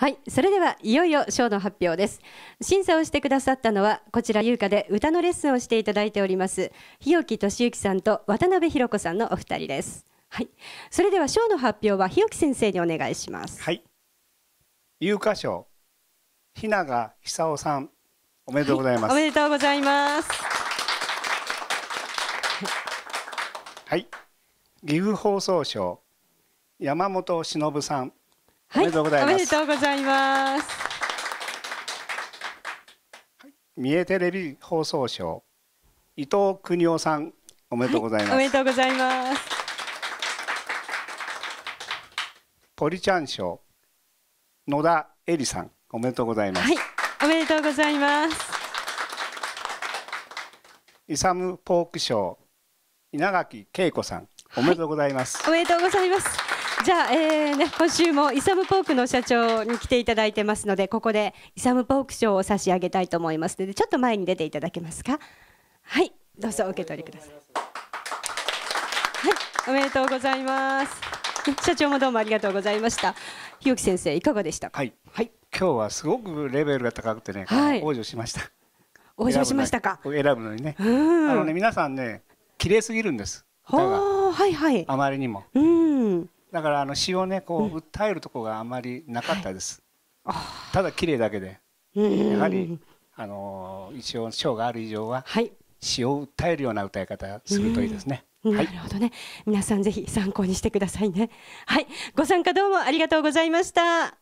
はいそれではいよいよ賞の発表です審査をしてくださったのはこちら優香で歌のレッスンをしていただいております日置俊之さんと渡辺博子さんのお二人ですはいそれでは賞の発表は日置先生にお願いしますはい優香賞日永久夫さんおめでとうございます、はい、おめでとうございますはい岐阜放送賞山本忍さんはい、おめでとうございます。三重テレビ放送賞伊藤邦夫さんおめでとうございます、はい、おめでとうございます。ポリチャン賞野田恵里さんおめでとうございます。はい、おめでとうございます。イサムポーク賞稲垣恵子さんおめでとうございます、はい、おめでとうございます。じゃあ、えーね、今週もイサムポークの社長に来ていただいてますのでここでイサムポーク賞を差し上げたいと思いますのでちょっと前に出ていただけますかはいどうぞお受け取りくださいはいおめでとうございます社長もどうもありがとうございました日置先生いかがでしたかはい、はい、今日はすごくレベルが高くてね、はい、往生しました往生しましたか選ぶのにねあのね皆さんね綺麗すぎるんですはいはいあまりにもうんだからあの詩をねこう訴えるところがあまりなかったです、はい、ただ綺麗だけでやはりあの一応賞がある以上は詩を訴えるような歌い方するといいですね、はい、なるほどね皆さんぜひ参考にしてくださいねはいご参加どうもありがとうございました